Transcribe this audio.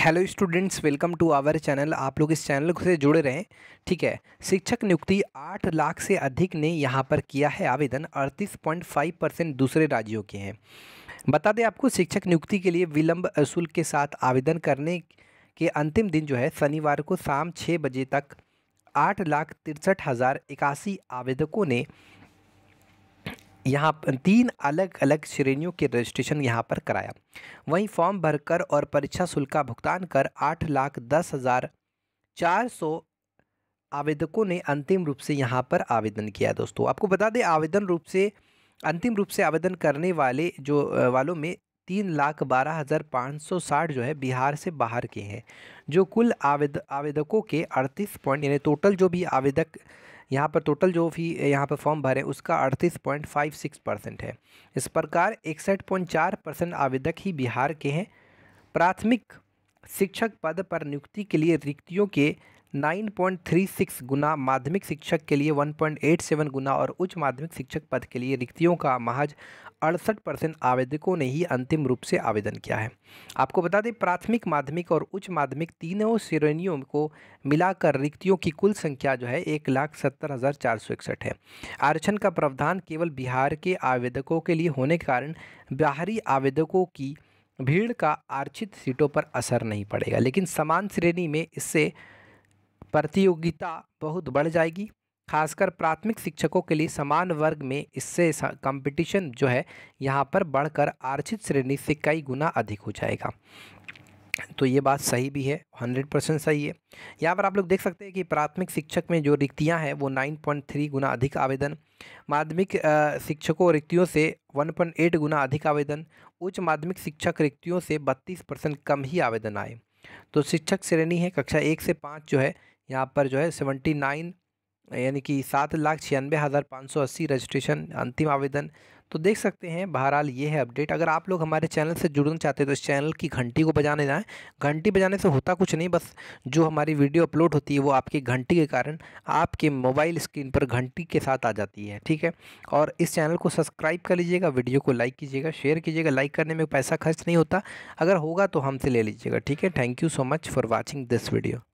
hello students welcome to our channel आप लोग इस चैनल से जुड़े रहें ठीक है शिक्षक नियुक्ति आठ लाख से अधिक ने यहाँ पर किया है आवेदन अड़तीस पॉइंट फाइव परसेंट दूसरे राज्यों के हैं बता दें आपको शिक्षक नियुक्ति के लिए विलंब शुल्क के साथ आवेदन करने के अंतिम दिन जो है शनिवार को शाम छः बजे तक आठ लाख तिरसठ हज़ार इक्यासी आवेदकों ने यहाँ तीन अलग अलग श्रेणियों के रजिस्ट्रेशन यहाँ पर कराया वहीं फॉर्म भरकर और परीक्षा शुल्क का भुगतान कर आठ लाख दस हज़ार चार सौ आवेदकों ने अंतिम रूप से यहाँ पर आवेदन किया दोस्तों आपको बता दें आवेदन रूप से अंतिम रूप से आवेदन करने वाले जो वालों में तीन लाख बारह हज़ार पाँच सौ साठ जो है बिहार से बाहर के हैं जो कुल आवेद आवेदकों के अड़तीस पॉइंट यानी टोटल जो भी आवेदक यहाँ पर टोटल जो भी यहाँ पर फॉर्म भरे उसका अड़तीस पॉइंट फाइव सिक्स परसेंट है इस प्रकार इकसठ पॉइंट चार परसेंट आवेदक ही बिहार के हैं प्राथमिक शिक्षक पद पर नियुक्ति के लिए रिक्तियों के 9.36 गुना माध्यमिक शिक्षक के लिए 1.87 गुना और उच्च माध्यमिक शिक्षक पद के लिए रिक्तियों का महज अड़सठ परसेंट आवेदकों ने ही अंतिम रूप से आवेदन किया है आपको बता दें प्राथमिक माध्यमिक और उच्च माध्यमिक तीनों श्रेणियों को मिलाकर रिक्तियों की कुल संख्या जो है एक लाख सत्तर हज़ार चार सौ इकसठ है आरक्षण का प्रावधान केवल बिहार के आवेदकों के लिए होने के कारण बाहरी आवेदकों की भीड़ का आरक्षित सीटों पर असर नहीं पड़ेगा लेकिन समान श्रेणी में इससे प्रतियोगिता बहुत बढ़ जाएगी खासकर प्राथमिक शिक्षकों के लिए समान वर्ग में इससे कंपटीशन जो है यहाँ पर बढ़कर आरक्षित श्रेणी से कई गुना अधिक हो जाएगा तो ये बात सही भी है हंड्रेड परसेंट सही है यहाँ पर आप लोग देख सकते हैं कि प्राथमिक शिक्षक में जो रिक्तियाँ हैं वो नाइन पॉइंट थ्री गुना अधिक आवेदन माध्यमिक शिक्षकों रिक्तियों से वन पॉइंट एट गुना अधिक आवेदन उच्च माध्यमिक शिक्षक रिक्तियों से बत्तीस परसेंट कम ही आवेदन आए तो शिक्षक श्रेणी है कक्षा एक से पाँच जो है यहाँ पर जो है सेवेंटी नाइन यानी कि सात लाख छियानवे हज़ार पाँच सौ अस्सी रजिस्ट्रेशन अंतिम आवेदन तो देख सकते हैं बहरहाल ये है अपडेट अगर आप लोग हमारे चैनल से जुड़ना चाहते हैं तो इस चैनल की घंटी को बजाने जाएं घंटी बजाने से होता कुछ नहीं बस जो हमारी वीडियो अपलोड होती है वो आपकी घंटी के कारण आपके मोबाइल स्क्रीन पर घंटी के साथ आ जाती है ठीक है और इस चैनल को सब्सक्राइब कर लीजिएगा वीडियो को लाइक कीजिएगा शेयर कीजिएगा लाइक करने में पैसा खर्च नहीं होता अगर होगा तो हमसे ले लीजिएगा ठीक है thank you so much for watching this video